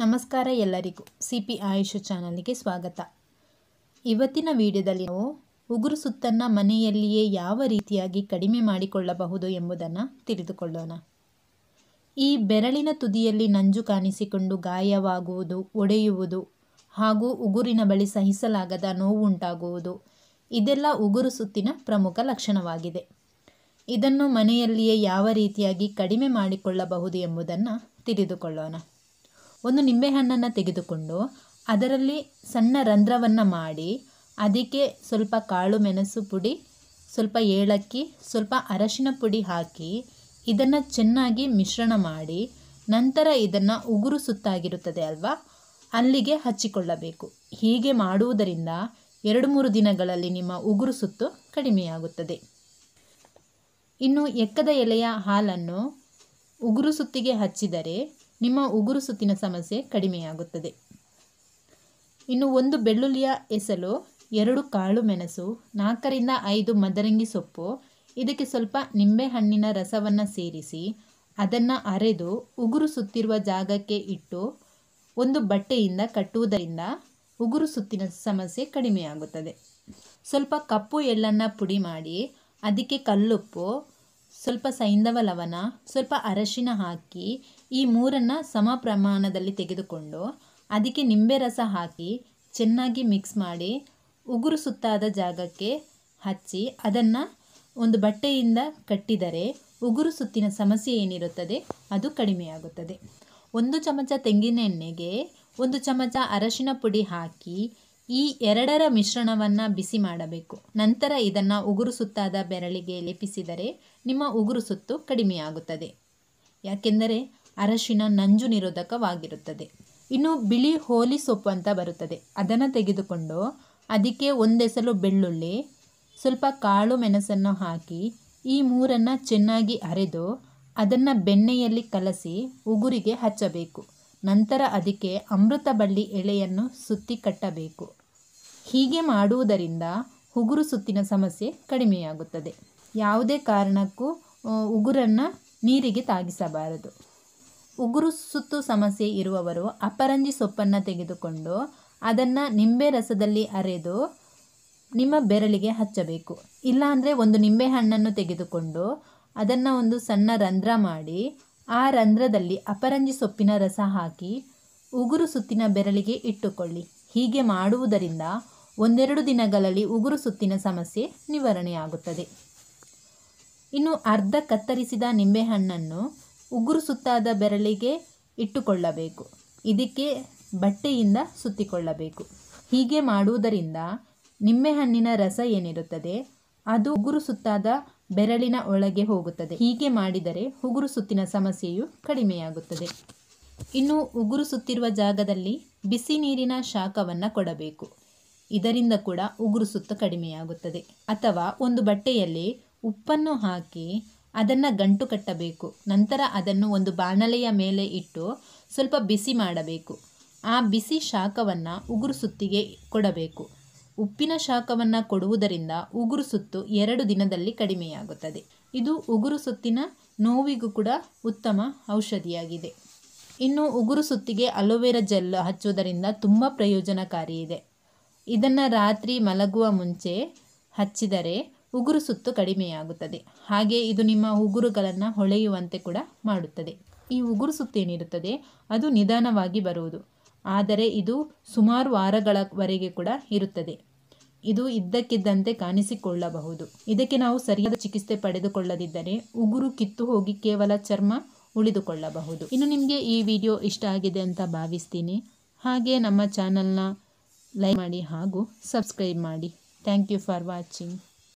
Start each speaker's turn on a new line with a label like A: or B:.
A: ನಮಸ್ಕಾರ ಎಲ್ಲರಿಗೂ C P AYUSH ಚಾನಲ್ಗೆ ಸ್ವಾಗತ ಇವತ್ತಿನ ವಿಡಿಯೋದಲ್ಲಿ ನಾವು ಉಗುರು ಸುತ್ತನ್ನು ಮನೆಯಲ್ಲಿಯೇ ಯಾವ ರೀತಿಯಾಗಿ ಕಡಿಮೆ ಮಾಡಿಕೊಳ್ಳಬಹುದು ಎಂಬುದನ್ನು ತಿಳಿದುಕೊಳ್ಳೋಣ ಈ ಬೆರಳಿನ ತುದಿಯಲ್ಲಿ ನಂಜು ಕಾಣಿಸಿಕೊಂಡು ಗಾಯವಾಗುವುದು ಒಡೆಯುವುದು ಹಾಗೂ ಉಗುರಿನ ಬಳಿ ಸಹಿಸಲಾಗದ ನೋವುಂಟಾಗುವುದು ಇದೆಲ್ಲ ಉಗುರು ಸುತ್ತಿನ ಪ್ರಮುಖ ಲಕ್ಷಣವಾಗಿದೆ ಇದನ್ನು ಮನೆಯಲ್ಲಿಯೇ ಯಾವ ರೀತಿಯಾಗಿ ಕಡಿಮೆ ಮಾಡಿಕೊಳ್ಳಬಹುದು ಎಂಬುದನ್ನು ತಿಳಿದುಕೊಳ್ಳೋಣ ಒಂದು ನಿಂಬೆಹಣ್ಣನ್ನು ತೆಗೆದುಕೊಂಡು ಅದರಲ್ಲಿ ಸಣ್ಣ ರಂಧ್ರವನ್ನು ಮಾಡಿ ಅದಕ್ಕೆ ಸ್ವಲ್ಪ ಕಾಳು ಮೆಣಸು ಪುಡಿ ಸ್ವಲ್ಪ ಏಲಕ್ಕಿ ಸ್ವಲ್ಪ ಅರಶಿನ ಪುಡಿ ಹಾಕಿ ಇದನ್ನು ಚೆನ್ನಾಗಿ ಮಿಶ್ರಣ ಮಾಡಿ ನಂತರ ಇದನ್ನು ಉಗುರು ಸುತ್ತಾಗಿರುತ್ತದೆ ಅಲ್ವಾ ಅಲ್ಲಿಗೆ ಹಚ್ಚಿಕೊಳ್ಳಬೇಕು ಹೀಗೆ ಮಾಡುವುದರಿಂದ ಎರಡು ಮೂರು ದಿನಗಳಲ್ಲಿ ನಿಮ್ಮ ಉಗುರು ಸುತ್ತು ಕಡಿಮೆಯಾಗುತ್ತದೆ ಇನ್ನು ಎಕ್ಕದ ಎಲೆಯ ಹಾಲನ್ನು ಉಗುರು ಸುತ್ತಿಗೆ ಹಚ್ಚಿದರೆ ನಿಮ್ಮ ಉಗುರು ಸುತ್ತಿನ ಸಮಸ್ಯೆ ಕಡಿಮೆಯಾಗುತ್ತದೆ ಇನ್ನು ಒಂದು ಬೆಳ್ಳುಳ್ಳಿಯ ಎಸಲು ಎರಡು ಕಾಳು ಮೆಣಸು ನಾಲ್ಕರಿಂದ ಐದು ಮದರಂಗಿ ಸೊಪ್ಪು ಇದಕ್ಕೆ ಸ್ವಲ್ಪ ನಿಂಬೆಹಣ್ಣಿನ ರಸವನ್ನು ಸೇರಿಸಿ ಅದನ್ನು ಅರೆದು ಉಗುರು ಸುತ್ತಿರುವ ಜಾಗಕ್ಕೆ ಇಟ್ಟು ಒಂದು ಬಟ್ಟೆಯಿಂದ ಕಟ್ಟುವುದರಿಂದ ಉಗುರು ಸುತ್ತಿನ ಸಮಸ್ಯೆ ಕಡಿಮೆಯಾಗುತ್ತದೆ ಸ್ವಲ್ಪ ಕಪ್ಪು ಎಳ್ಳನ್ನು ಪುಡಿ ಮಾಡಿ ಅದಕ್ಕೆ ಕಲ್ಲುಪ್ಪು ಸ್ವಲ್ಪ ಸೈಂಧವ ಲವಣ ಸ್ವಲ್ಪ ಅರಶಿನ ಹಾಕಿ ಈ ಮೂರನ್ನು ಸಮ ಪ್ರಮಾಣದಲ್ಲಿ ತೆಗೆದುಕೊಂಡು ಅದಕ್ಕೆ ನಿಂಬೆ ರಸ ಹಾಕಿ ಚೆನ್ನಾಗಿ ಮಿಕ್ಸ್ ಮಾಡಿ ಉಗುರು ಸುತ್ತಾದ ಜಾಗಕ್ಕೆ ಹಚ್ಚಿ ಅದನ್ನು ಒಂದು ಬಟ್ಟೆಯಿಂದ ಕಟ್ಟಿದರೆ ಉಗುರು ಸುತ್ತಿನ ಸಮಸ್ಯೆ ಏನಿರುತ್ತದೆ ಅದು ಕಡಿಮೆಯಾಗುತ್ತದೆ ಒಂದು ಚಮಚ ತೆಂಗಿನೆಣ್ಣೆಗೆ ಒಂದು ಚಮಚ ಅರಶಿನ ಪುಡಿ ಹಾಕಿ ಈ ಎರಡರ ಮಿಶ್ರಣವನ್ನು ಬಿಸಿ ಮಾಡಬೇಕು ನಂತರ ಇದನ್ನು ಉಗುರು ಸುತ್ತಾದ ಬೆರಳಿಗೆ ಲೇಪಿಸಿದರೆ ನಿಮ್ಮ ಉಗುರು ಸುತ್ತು ಕಡಿಮೆಯಾಗುತ್ತದೆ ಯಾಕೆಂದರೆ ಅರಶಿನ ನಂಜು ನಿರೋಧಕವಾಗಿರುತ್ತದೆ ಇನ್ನು ಬಿಳಿ ಹೋಲಿ ಸೊಪ್ಪು ಅಂತ ಬರುತ್ತದೆ ಅದನ್ನು ತೆಗೆದುಕೊಂಡು ಅದಕ್ಕೆ ಒಂದೆಸಲು ಬೆಳ್ಳುಳ್ಳಿ ಸ್ವಲ್ಪ ಕಾಳು ಮೆಣಸನ್ನು ಹಾಕಿ ಈ ಮೂರನ್ನು ಚೆನ್ನಾಗಿ ಅರೆದು ಅದನ್ನು ಬೆಣ್ಣೆಯಲ್ಲಿ ಕಲಸಿ ಉಗುರಿಗೆ ಹಚ್ಚಬೇಕು ನಂತರ ಅದಕ್ಕೆ ಅಮೃತ ಬಳ್ಳಿ ಎಳೆಯನ್ನು ಸುತ್ತಿ ಕಟ್ಟಬೇಕು ಹೀಗೆ ಮಾಡುವುದರಿಂದ ಉಗುರು ಸುತ್ತಿನ ಸಮಸ್ಯೆ ಕಡಿಮೆಯಾಗುತ್ತದೆ ಯಾವುದೇ ಕಾರಣಕ್ಕೂ ಉಗುರನ್ನು ನೀರಿಗೆ ತಾಗಿಸಬಾರದು ಉಗುರು ಸುತ್ತು ಸಮಸ್ಯೆ ಇರುವವರು ಅಪರಂಜಿ ಸೊಪ್ಪನ್ನು ತೆಗೆದುಕೊಂಡು ಅದನ್ನು ನಿಂಬೆ ರಸದಲ್ಲಿ ಅರೆದು ನಿಮ್ಮ ಬೆರಳಿಗೆ ಹಚ್ಚಬೇಕು ಇಲ್ಲಾಂದರೆ ಒಂದು ನಿಂಬೆ ಹಣ್ಣನ್ನು ತೆಗೆದುಕೊಂಡು ಅದನ್ನು ಒಂದು ಸಣ್ಣ ರಂಧ್ರ ಮಾಡಿ ಆ ರಂಧ್ರದಲ್ಲಿ ಅಪರಂಜಿ ಸೊಪ್ಪಿನ ರಸ ಹಾಕಿ ಉಗುರು ಸುತ್ತಿನ ಬೆರಳಿಗೆ ಇಟ್ಟುಕೊಳ್ಳಿ ಹೀಗೆ ಮಾಡುವುದರಿಂದ ಒಂದೆರಡು ದಿನಗಳಲ್ಲಿ ಉಗುರು ಸುತ್ತಿನ ಸಮಸ್ಯೆ ನಿವಾರಣೆಯಾಗುತ್ತದೆ ಇನ್ನು ಅರ್ಧ ಕತ್ತರಿಸಿದ ನಿಂಬೆಹಣ್ಣನ್ನು ಉಗುರು ಸುತ್ತಾದ ಬೆರಳಿಗೆ ಇಟ್ಟುಕೊಳ್ಳಬೇಕು ಇದಕ್ಕೆ ಬಟ್ಟೆಯಿಂದ ಸುತ್ತಿಕೊಳ್ಳಬೇಕು ಹೀಗೆ ಮಾಡುವುದರಿಂದ ನಿಂಬೆಹಣ್ಣಿನ ರಸ ಏನಿರುತ್ತದೆ ಅದು ಉಗುರು ಸುತ್ತಾದ ಬೆರಳಿನ ಒಳಗೆ ಹೋಗುತ್ತದೆ ಹೀಗೆ ಮಾಡಿದರೆ ಉಗುರು ಸುತ್ತಿನ ಸಮಸ್ಯೆಯು ಕಡಿಮೆಯಾಗುತ್ತದೆ ಇನ್ನು ಉಗುರು ಸುತ್ತಿರುವ ಜಾಗದಲ್ಲಿ ಬಿಸಿ ನೀರಿನ ಶಾಖವನ್ನು ಕೊಡಬೇಕು ಇದರಿಂದ ಕೂಡ ಉಗುರು ಸುತ್ತ ಕಡಿಮೆಯಾಗುತ್ತದೆ ಅಥವಾ ಒಂದು ಬಟ್ಟೆಯಲ್ಲಿ ಉಪ್ಪನ್ನು ಹಾಕಿ ಅದನ್ನು ಗಂಟು ಕಟ್ಟಬೇಕು ನಂತರ ಅದನ್ನು ಒಂದು ಬಾಣಲೆಯ ಮೇಲೆ ಇಟ್ಟು ಸ್ವಲ್ಪ ಬಿಸಿ ಮಾಡಬೇಕು ಆ ಬಿಸಿ ಶಾಖವನ್ನು ಉಗುರು ಸುತ್ತಿಗೆ ಕೊಡಬೇಕು ಉಪ್ಪಿನ ಶಾಖವನ್ನು ಕೊಡುವುದರಿಂದ ಉಗುರು ಸುತ್ತು ಎರಡು ದಿನದಲ್ಲಿ ಕಡಿಮೆಯಾಗುತ್ತದೆ ಇದು ಉಗುರು ಸುತ್ತಿನ ನೋವಿಗೂ ಕೂಡ ಉತ್ತಮ ಔಷಧಿಯಾಗಿದೆ ಇನ್ನು ಉಗುರು ಸುತ್ತಿಗೆ ಅಲೋವೆರಾ ಜೆಲ್ ಹಚ್ಚುವುದರಿಂದ ತುಂಬ ಪ್ರಯೋಜನಕಾರಿ ಇದೆ ಇದನ್ನು ರಾತ್ರಿ ಮಲಗುವ ಮುಂಚೆ ಹಚ್ಚಿದರೆ ಉಗುರು ಸುತ್ತು ಕಡಿಮೆಯಾಗುತ್ತದೆ ಹಾಗೆ ಇದು ನಿಮ್ಮ ಉಗುರುಗಳನ್ನು ಹೊಳೆಯುವಂತೆ ಕೂಡ ಮಾಡುತ್ತದೆ ಈ ಉಗುರು ಸುತ್ತೇನಿರುತ್ತದೆ ಅದು ನಿಧಾನವಾಗಿ ಬರುವುದು ಆದರೆ ಇದು ಸುಮಾರು ವಾರಗಳವರೆಗೆ ಕೂಡ ಇರುತ್ತದೆ ಇದು ಇದ್ದಕ್ಕಿದ್ದಂತೆ ಕಾಣಿಸಿಕೊಳ್ಳಬಹುದು ಇದಕ್ಕೆ ನಾವು ಸರಿಯಾದ ಚಿಕಿತ್ಸೆ ಪಡೆದುಕೊಳ್ಳದಿದ್ದರೆ ಉಗುರು ಕಿತ್ತು ಹೋಗಿ ಕೇವಲ ಚರ್ಮ ಉಳಿದುಕೊಳ್ಳಬಹುದು ಇನ್ನು ನಿಮಗೆ ಈ ವಿಡಿಯೋ ಇಷ್ಟ ಆಗಿದೆ ಅಂತ ಭಾವಿಸ್ತೀನಿ ಹಾಗೆ ನಮ್ಮ ಚಾನಲ್ನ ಲೈಕ್ ಮಾಡಿ ಹಾಗೂ ಸಬ್ಸ್ಕ್ರೈಬ್ ಮಾಡಿ ಥ್ಯಾಂಕ್ ಯು ಫಾರ್ ವಾಚಿಂಗ್